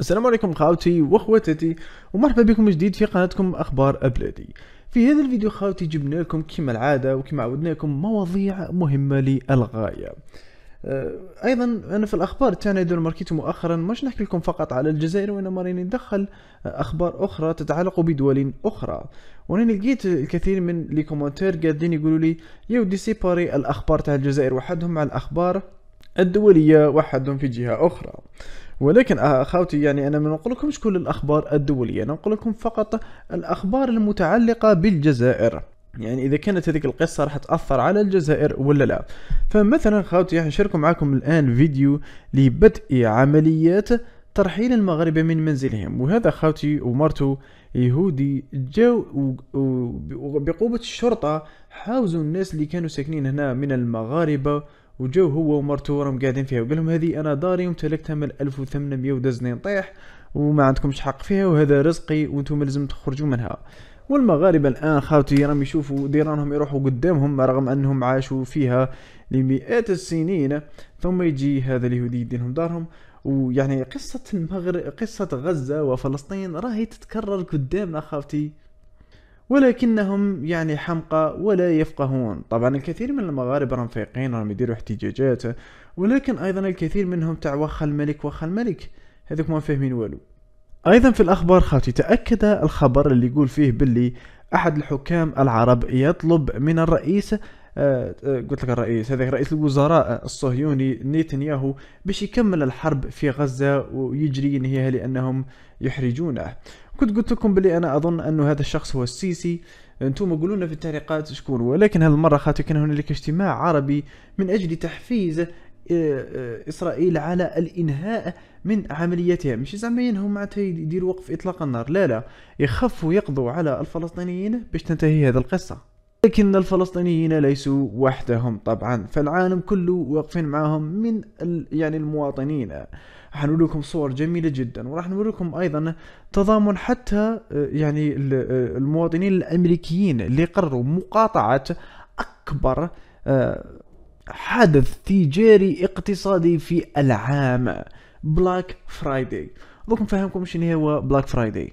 السلام عليكم خاوتي وخواتاتي ومرحبا بكم جديد في قناتكم اخبار بلادي في هذا الفيديو خاوتي جبنا لكم كما العاده وكما عودناكم مواضيع مهمه للغايه آه، ايضا انا في الاخبار تاعنا دور ماركيتو مؤخرا مش نحكي لكم فقط على الجزائر وانما راني ندخل آه، اخبار اخرى تتعلق بدول اخرى وانا لقيت الكثير من لي كومونتير قاعدين يقولوا لي يا ودي سيباري الاخبار تاع الجزائر وحدهم مع الاخبار الدوليه وحدهم في جهه اخرى ولكن آه، اخوتي يعني انا ما نقولكمش كل الاخبار الدوليه انا نقول لكم فقط الاخبار المتعلقه بالجزائر يعني اذا كانت هذيك القصه راح تاثر على الجزائر ولا لا فمثلا خاوتي نشارك معكم الان فيديو لبدء عمليات ترحيل المغاربه من منزلهم وهذا خاوتي ومرته يهودي جاو بقوه الشرطه حاوزوا الناس اللي كانوا ساكنين هنا من المغاربه وجو هو ومرته راهم قاعدين فيها وقال لهم هذه انا داري وامتلكتها من 1800 ودزنين طيح وما عندكمش حق فيها وهذا رزقي وانتم لازم تخرجوا منها والمغاربة الآن خاوتي راهم يشوفوا ديرانهم يروحوا قدامهم رغم أنهم عاشوا فيها لمئات السنين ثم يجي هذا اليهودي يدينهم دارهم ويعني قصة المغرب قصة غزة وفلسطين راهي تتكرر قدامنا خاوتي ولكنهم يعني حمقى ولا يفقهون طبعا الكثير من المغاربة راهم فايقين راهم يديروا احتجاجات ولكن ايضا الكثير منهم تاع وخا الملك وخا الملك هذوك ما فاهمين والو ايضا في الاخبار خاطي تاكد الخبر اللي يقول فيه باللي احد الحكام العرب يطلب من الرئيس آه, آه، قلت لك الرئيس هذاك رئيس الوزراء الصهيوني نيتنياهو باش يكمل الحرب في غزة ويجري ينهيها لأنهم يحرجونه كنت قلت لكم بلي انا اظن انه هذا الشخص هو السيسي انتم قولوا في التعليقات شكون ولكن هذه المره خاطر كان هنالك اجتماع عربي من اجل تحفيز آه، آه، اسرائيل على الانهاء من عملياتها مش زعما ينهوا معناتها يديروا وقف اطلاق النار لا لا يخفوا يقضوا على الفلسطينيين باش تنتهي هذه القصه لكن الفلسطينيين ليسوا وحدهم طبعا فالعالم كله واقفين معاهم من يعني المواطنين لكم صور جميلة جدا وراح نوريكم ايضا تضامن حتى آه، يعني آه، المواطنين الامريكيين اللي قرروا مقاطعة اكبر آه، حدث تجاري اقتصادي في العام بلاك فرايداي دوك نفهمكم شنو هو بلاك فرايداي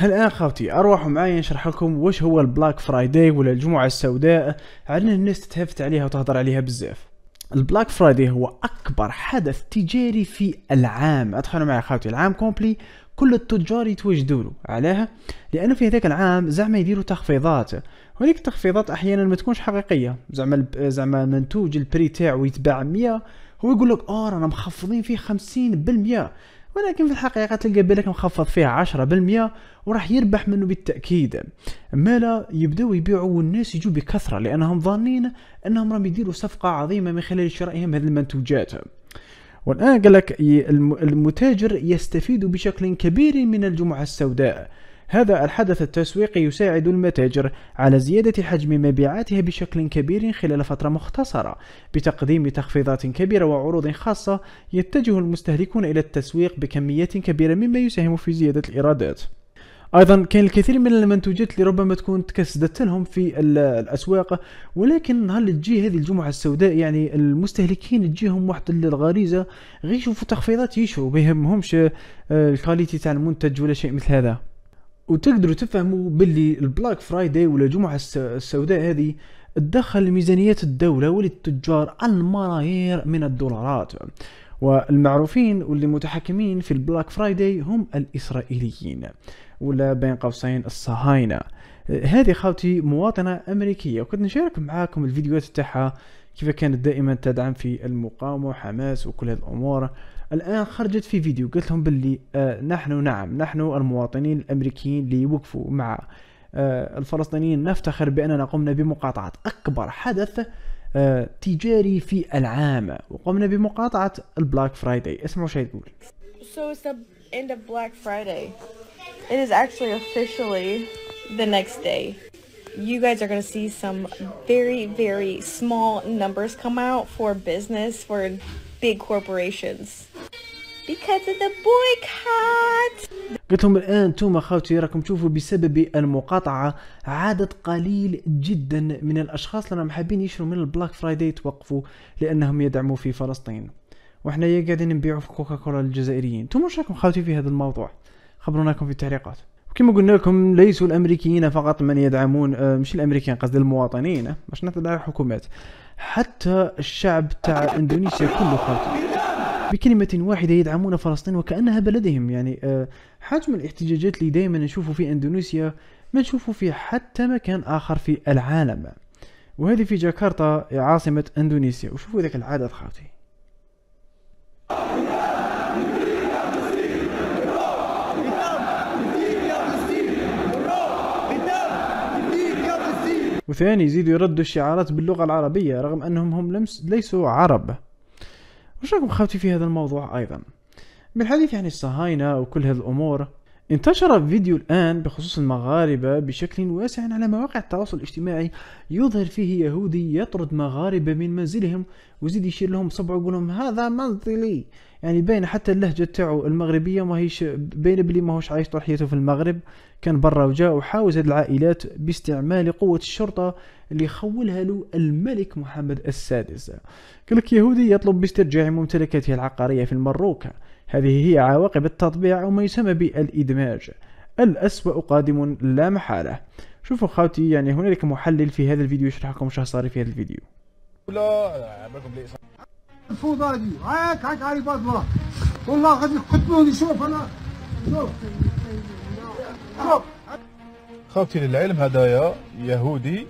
هل انا خوتي اروح معايا نشرح لكم واش هو البلاك فرايداي ولا الجمعه السوداء عندنا الناس تتهفت عليها وتهضر عليها بزاف البلاك فرايداي هو اكبر حدث تجاري في العام ادخلوا معي خوتي العام كومبلي كل التجار يتوجدوا له علاه لانه في هذاك العام زعما يديروا تخفيضات وهذيك التخفيضات احيانا ما تكونش حقيقيه زعما زعما منتوج البري تاعو يتباع 100 هو يقول لك اه رانا مخفضين فيه 50% ولكن في الحقيقة تلقى بالك مخفض فيها عشرة بالمية وراح يربح منه بالتأكيد مالا يبداو يبيعوا والناس يجوا بكثرة لأنهم ظانين أنهم راهم يديروا صفقة عظيمة من خلال شرائهم هذه المنتوجات والآن قال لك المتاجر يستفيد بشكل كبير من الجمعة السوداء هذا الحدث التسويقي يساعد المتاجر على زيادة حجم مبيعاتها بشكل كبير خلال فترة مختصرة بتقديم تخفيضات كبيرة وعروض خاصة يتجه المستهلكون إلى التسويق بكميات كبيرة مما يساهم في زيادة الإيرادات ايضا كاين الكثير من المنتوجات اللي ربما تكون تكسدت لهم في الاسواق ولكن نهار اللي تجي هذه الجمعه السوداء يعني المستهلكين تجيهم واحد الغريزه غير يشوفوا تخفيضات يشروا بهمهمش يهمهمش الكاليتي آه، تاع المنتج ولا شيء مثل هذا وتقدروا تفهموا باللي البلاك فرايداي ولا الجمعه السوداء هذه تدخل ميزانيات الدولة وللتجار الملايير من الدولارات والمعروفين واللي متحكمين في البلاك فرايداي هم الإسرائيليين ولا بين قوسين الصهاينة هذه خاوتي مواطنة أمريكية وكنت نشارك معاكم الفيديوهات تاعها كيف كانت دائما تدعم في المقاومة وحماس وكل هذه الأمور الان خرجت في فيديو قلت لهم باللي آه، نحن نعم نحن المواطنين الامريكيين اللي وقفوا مع آه، الفلسطينيين نفتخر باننا قمنا بمقاطعه اكبر حدث آه، تجاري في العام وقمنا بمقاطعه البلاك فرايداي اسمعوا شو تقول So it's the end of Black Friday. It is actually officially the next day. you guys are going to see some very very small numbers come out for business for big corporations because of the boycott قلت لهم الان انتم خاوتي راكم تشوفوا بسبب المقاطعه عدد قليل جدا من الاشخاص اللي راهم حابين يشروا من البلاك فرايداي توقفوا لانهم يدعموا في فلسطين وحنا قاعدين نبيعوا في كوكا كولا للجزائريين انتم واش راكم خاوتي في هذا الموضوع خبروناكم في التعليقات كما قلنا لكم ليسوا الامريكيين فقط من يدعمون آه، مش الامريكيين قصدي المواطنين آه، باش نتدعي الحكومات حتى الشعب تاع اندونيسيا كله خاطئ بكلمة واحدة يدعمون فلسطين وكأنها بلدهم يعني آه، حجم الاحتجاجات اللي دائما نشوفه في اندونيسيا ما نشوفه في حتى مكان آخر في العالم وهذه في جاكرتا عاصمة اندونيسيا وشوفوا ذاك العدد خاطئ وثاني يزيدوا يردوا الشعارات باللغة العربية رغم أنهم هم لمس ليسوا عرب وش رايكم خاوتي في هذا الموضوع أيضا بالحديث عن الصهاينة وكل هذه الأمور انتشر الفيديو الآن بخصوص المغاربة بشكل واسع على مواقع التواصل الاجتماعي يظهر فيه يهودي يطرد مغاربة من منزلهم ويزيد يشير لهم بصبعه ويقول لهم هذا منزلي يعني باين حتى اللهجة تاعو المغربية ماهيش باينة بلي ماهوش عايش طول في المغرب كان برا وجا وحاوز هاد العائلات باستعمال قوة الشرطة اللي خولها له الملك محمد السادس كلك يهودي يطلب باسترجاع ممتلكاته العقارية في المروكة هذه هي عواقب التطبيع وما يسمى بالإدماج الأسوأ قادم لا محالة شوفوا خاوتي يعني هنالك محلل في هذا الفيديو يشرح لكم صار في هذا الفيديو لا دي هاك هاك علي الله والله يقتلوني شوف انا شوف خاوتي للعلم هدايا يهودي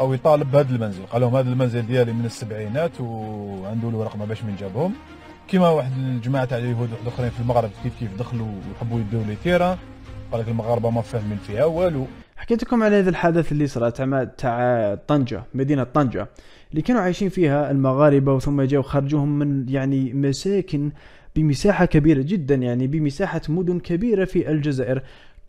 او يطالب بهذا المنزل قال لهم هذا المنزل ديالي من السبعينات وعنده الورق ما باش من جابهم كيما واحد الجماعه تاع اليهود واحد اخرين في المغرب كيف كيف دخلوا وحبوا يدوا لي تيرا قال لك المغاربه ما فاهمين فيها والو حكيت لكم على هذا الحدث اللي صرا تاع تاع طنجه مدينه طنجه اللي كانوا عايشين فيها المغاربه وثم جاوا خرجوهم من يعني مساكن بمساحه كبيره جدا يعني بمساحه مدن كبيره في الجزائر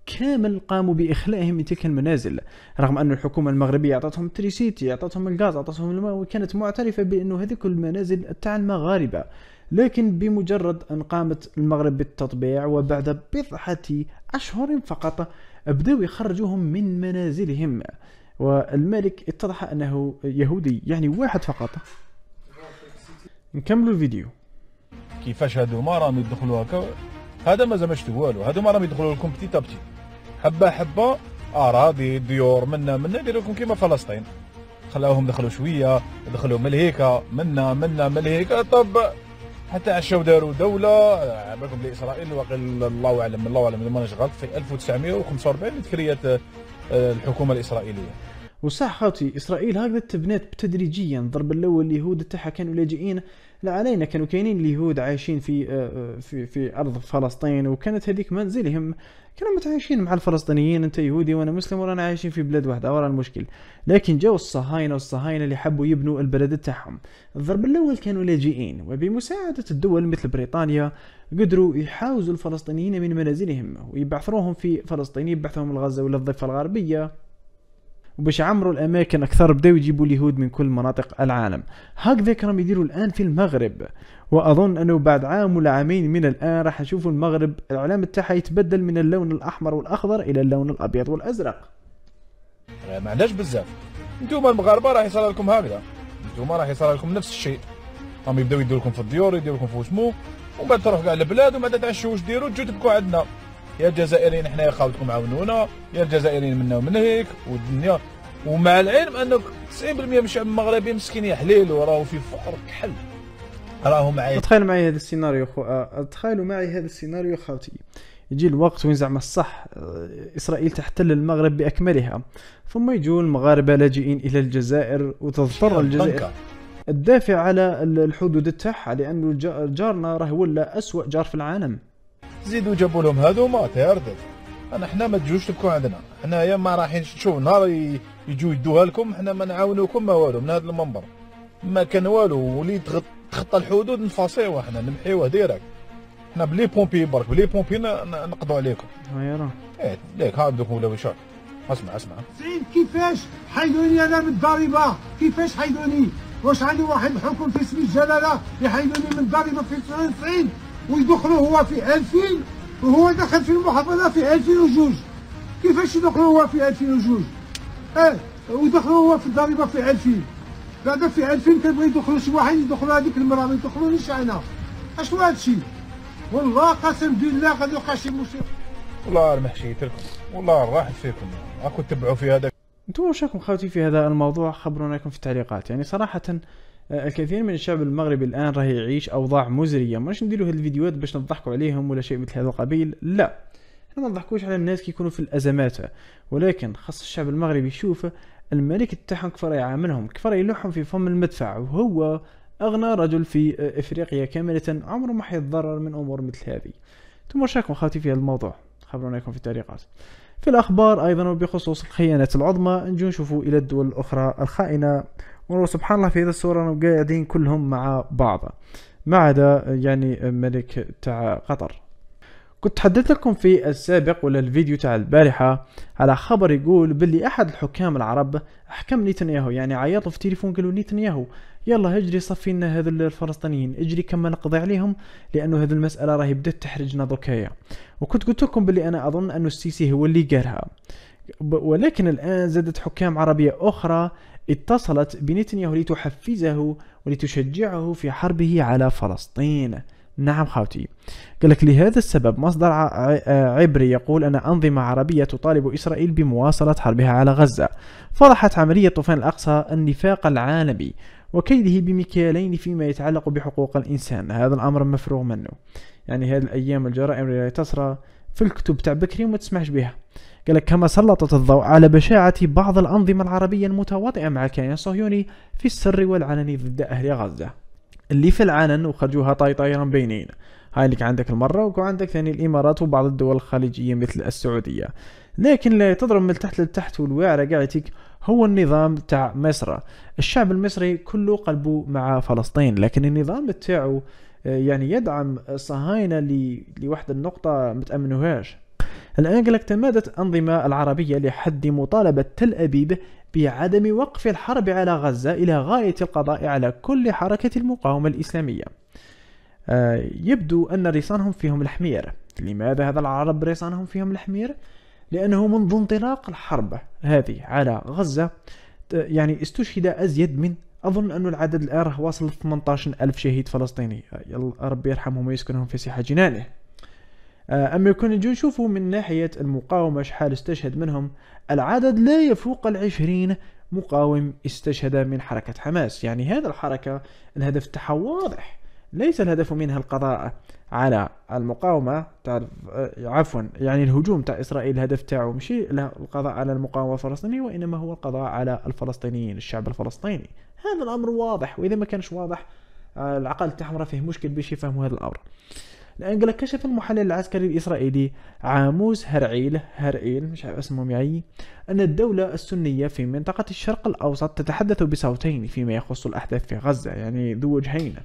كامل قاموا باخلائهم من تلك المنازل رغم ان الحكومه المغربيه اعطتهم تريسيتي اعطتهم الغاز اعطتهم الماء وكانت معترفه بانه هذيك المنازل تاع المغاربه لكن بمجرد أن قامت المغرب بالتطبيع وبعد بضعة أشهر فقط بدأوا يخرجوهم من منازلهم والملك اتضح أنه يهودي يعني واحد فقط نكملوا الفيديو كيفاش هادو ما راهم يدخلوا هكا هذا ما زعما شفتوا والو هادو ما راهم يدخلوا لكم بتي تابتي حبه حبه اراضي ديور منا منا دير لكم كيما فلسطين خلاوهم دخلوا شويه دخلوا ملهيكه منا منا ملهيكه طب حتى عشوا داروا دوله على بالكم بلي اسرائيل واقع الله اعلم الله اعلم اذا ماناش غلط في 1945 تكريات آه، الحكومه الاسرائيليه وصح خاوتي اسرائيل هكذا تبنات تدريجيا الضرب الاول اليهود تاعها كانوا لاجئين لا علينا كانوا كاينين اليهود عايشين في آه، آه، في في ارض فلسطين وكانت هذيك منزلهم كانوا متعايشين مع الفلسطينيين انت يهودي وانا مسلم ورانا عايشين في بلاد واحده ورا المشكل لكن جاو الصهاينه والصهاينه اللي حبوا يبنوا البلد تاعهم الضرب الاول كانوا لاجئين وبمساعده الدول مثل بريطانيا قدروا يحاوزوا الفلسطينيين من منازلهم ويبعثروهم في فلسطين يبعثوهم لغزه ولا الضفه الغربيه وباش يعمروا الاماكن اكثر بداو يجيبوا اليهود من كل مناطق العالم هكذاك راهم يديروا الان في المغرب واظن انه بعد عام ولا عامين من الان راح نشوفوا المغرب العلم تاعها يتبدل من اللون الاحمر والاخضر الى اللون الابيض والازرق ما عندهاش بزاف نتوما المغاربه راح يصير لكم هكذا نتوما راح يصير لكم نفس الشيء راهم يبداو يديروا لكم في الديور يديروا لكم في وشمو ومن بعد تروح كاع البلاد ومن بعد تعشوا واش ديروا تجوا تبكوا عندنا يا الجزائريين حنايا خاوتكم عاونونا يا الجزائريين منا ومن هيك والدنيا ومع العلم انك 90% من الشعب المغربي مسكين يحليل وراه في فقر كحل راهو معايا تخيل معي هذا السيناريو خو... تخيلوا معي هذا السيناريو خاوتي يجي الوقت وين زعما الصح آه، اسرائيل تحتل المغرب باكملها ثم يجوا المغاربه لاجئين الى الجزائر وتضطر الجزائر تدافع على الحدود تاعها لانه جارنا راه ولا اسوء جار في العالم زيدوا جابوا لهم هذوما تردد انا حنا ما تجوش تبكوا عندنا حنايا ما رايحين شوف نهار يجوا يدوها لكم حنا ما نعاونوكم ما والو من هذا المنبر ما كان والو ولي تخطى الحدود نفاصيوه حنا نمحيوه ديريكت حنا بلي بومبي برك بلي بومبي نقضوا عليكم ايه ليك ها دوك ولا وشاك اسمع اسمع سعيد كيفاش حيدوني انا من الضريبه كيفاش حيدوني واش عندي واحد الحكم في اسم الجلاله يحيدوني من الضريبه في 99 ويدخلوا هو في 2000 وهو دخل في المحافظه في 2002 كيفاش يدخلوا هو في 2002 اه ودخلوا هو في الضريبه في 2000 بعد في 2000 كيبغي يدخلوا شي واحد يدخلوا هذيك المراه ما يدخلونيش انا اشنو هذا الشيء والله قسم بالله غادي يوقع شي مشكل والله المحشيت لكم والله راح فيكم راكم تبعوا في هذا انتم واش راكم خاوتي في هذا الموضوع خبرونا لكم في التعليقات يعني صراحه آه، الكثير من الشعب المغربي الان راه يعيش اوضاع مزريه ماش نديروا هاد الفيديوهات باش نضحكوا عليهم ولا شيء مثل هذا القبيل لا احنا ما نضحكوش على الناس كيكونوا في الازمات ولكن خاص الشعب المغربي يشوف الملك تاعهم كفر يعاملهم كفر يلوحهم في فم المدفع وهو اغنى رجل في آه، افريقيا كامله عمره ما حيتضرر من امور مثل هذه ثم شاكم خاوتي في هذا الموضوع خبرونا لكم في التعليقات في الاخبار ايضا وبخصوص الخيانات العظمى نجو نشوفوا الى الدول الاخرى الخائنه والله سبحان الله في هذه الصورة أنا قاعدين كلهم مع بعض ما عدا يعني ملك تاع قطر كنت تحدثت لكم في السابق ولا الفيديو تاع البارحة على خبر يقول باللي أحد الحكام العرب أحكم نتنياهو يعني عيطوا في تليفون قالوا نتنياهو يلا اجري صفي لنا هذو الفلسطينيين اجري كما نقضي عليهم لأنه هذه المسألة راهي بدات تحرجنا ضكايا وكنت قلت لكم باللي أنا أظن ان السيسي هو اللي قالها ولكن الآن زادت حكام عربية أخرى اتصلت بنتنياهو لتحفزه ولتشجعه في حربه على فلسطين نعم خاوتي قال لك لهذا السبب مصدر عبري يقول أن أنظمة عربية تطالب إسرائيل بمواصلة حربها على غزة فضحت عملية طوفان الأقصى النفاق العالمي وكيده بمكيالين فيما يتعلق بحقوق الإنسان هذا الأمر مفروغ منه يعني هذه الأيام الجرائم اللي تصرى في الكتب تاع بكري وما تسمعش بها قال كما سلطت الضوء على بشاعة بعض الأنظمة العربية المتواطئة مع الكيان الصهيوني في السر والعلن ضد أهل غزة اللي في العلن وخرجوها طاي بينين هاي اللي عندك المرة وعندك ثاني الإمارات وبعض الدول الخليجية مثل السعودية لكن اللي تضرب من تحت لتحت والوعرة قاعدتك هو النظام تاع مصر الشعب المصري كله قلبه مع فلسطين لكن النظام تاعو آه، يعني يدعم الصهاينة لواحد النقطة متأمنوهاش الآن قال لك تمادت الأنظمة العربية لحد مطالبة تل أبيب بعدم وقف الحرب على غزة إلى غاية القضاء على كل حركة المقاومة الإسلامية آه يبدو أن رصانهم فيهم الحمير لماذا هذا العرب رصانهم فيهم الحمير؟ لأنه منذ انطلاق الحرب هذه على غزة يعني استشهد أزيد من أظن أن العدد الآن واصل 18 ألف شهيد فلسطيني آه، ربي يرحمهم ويسكنهم في سحة جنانه آه، أما كنا نجي نشوفوا من ناحية المقاومة شحال استشهد منهم العدد لا يفوق العشرين مقاوم استشهد من حركة حماس يعني هذا الحركة الهدف تاعها واضح ليس الهدف منها القضاء على المقاومة تاع آه، عفوا يعني الهجوم تاع إسرائيل الهدف تاعو مشي القضاء على المقاومة الفلسطينية وإنما هو القضاء على الفلسطينيين الشعب الفلسطيني هذا الأمر واضح وإذا ما كانش واضح آه، العقل تاعهم راه فيه مشكل باش يفهموا هذا الأمر قال كشف المحلل العسكري الإسرائيلي عاموس هرعيل هرعيل مش عارف اسمهم يعني أن الدولة السنية في منطقة الشرق الأوسط تتحدث بصوتين فيما يخص الأحداث في غزة يعني ذو وجهين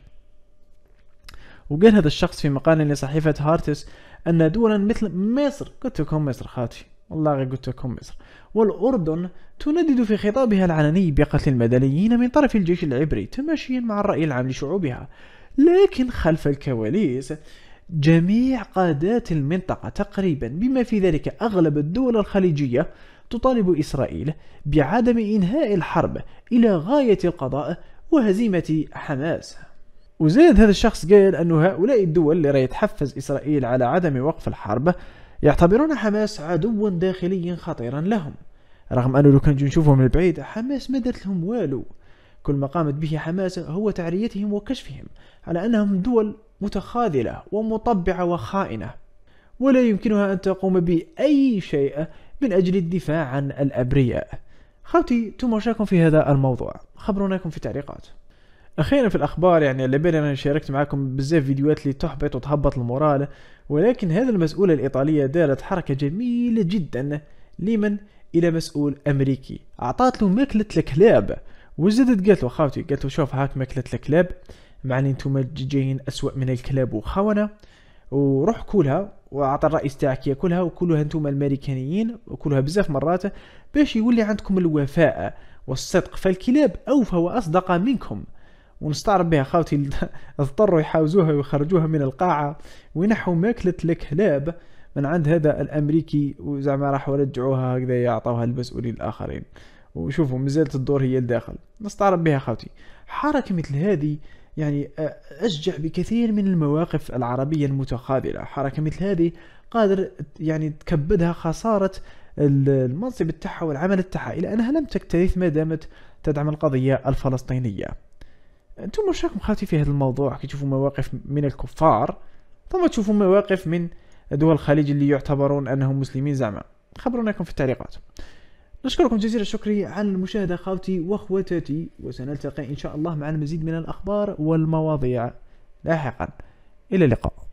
وقال هذا الشخص في مقال لصحيفة هارتس أن دولا مثل مصر قلت لكم مصر خاتي والله غير قلت لكم مصر والأردن تندد في خطابها العلني بقتل المدنيين من طرف الجيش العبري تماشيا مع الرأي العام لشعوبها لكن خلف الكواليس جميع قادات المنطقة تقريبا بما في ذلك أغلب الدول الخليجية تطالب إسرائيل بعدم إنهاء الحرب إلى غاية القضاء وهزيمة حماس وزاد هذا الشخص قال أن هؤلاء الدول اللي راهي تحفز إسرائيل على عدم وقف الحرب يعتبرون حماس عدوا داخليا خطيرا لهم رغم أنه لو كان نشوفهم من البعيد حماس ما لهم والو كل ما قامت به حماسة هو تعريتهم وكشفهم على أنهم دول متخاذلة ومطبعة وخائنة ولا يمكنها أن تقوم بأي شيء من أجل الدفاع عن الأبرياء خوتي تمرشاكم في هذا الموضوع خبروناكم في التعليقات اخيرا في الاخبار يعني اللي بين انا شاركت معكم بزاف فيديوهات اللي تحبط وتهبط المورال ولكن هذا المسؤوله الايطاليه دارت حركه جميله جدا لمن الى مسؤول امريكي اعطات له ماكله الكلاب وزدت قالت له خاوتي قالت له شوف هاك ماكلة الكلاب معني انتم جايين اسوأ من الكلاب وخونه وروح كلها واعطى الرئيس تاعك ياكلها وكلها انتم الامريكانيين وكلها بزاف مرات باش يولي عندكم الوفاء والصدق فالكلاب اوفى واصدق منكم ونستعرب بها خاوتي اضطروا يحاوزوها ويخرجوها من القاعة وينحوا ماكلة الكلاب من عند هذا الامريكي وزعما راحوا رجعوها هكذا يعطوها المسؤولين الاخرين وشوفوا مازالت الدور هي لداخل نستعرض بها خاوتي حركة مثل هذه يعني أشجع بكثير من المواقف العربية المتقابله حركة مثل هذه قادر يعني تكبدها خسارة المنصب تاعها والعمل تاعها إلى أنها لم تكترث ما دامت تدعم القضية الفلسطينية أنتم واش راكم خاوتي في هذا الموضوع كي تشوفوا مواقف من الكفار ثم تشوفوا مواقف من دول الخليج اللي يعتبرون أنهم مسلمين زعما خبروناكم في التعليقات نشكركم جزيل الشكر على المشاهدة أخوتي وأخواتاتي وسنلتقي إن شاء الله مع المزيد من الأخبار والمواضيع لاحقا إلى اللقاء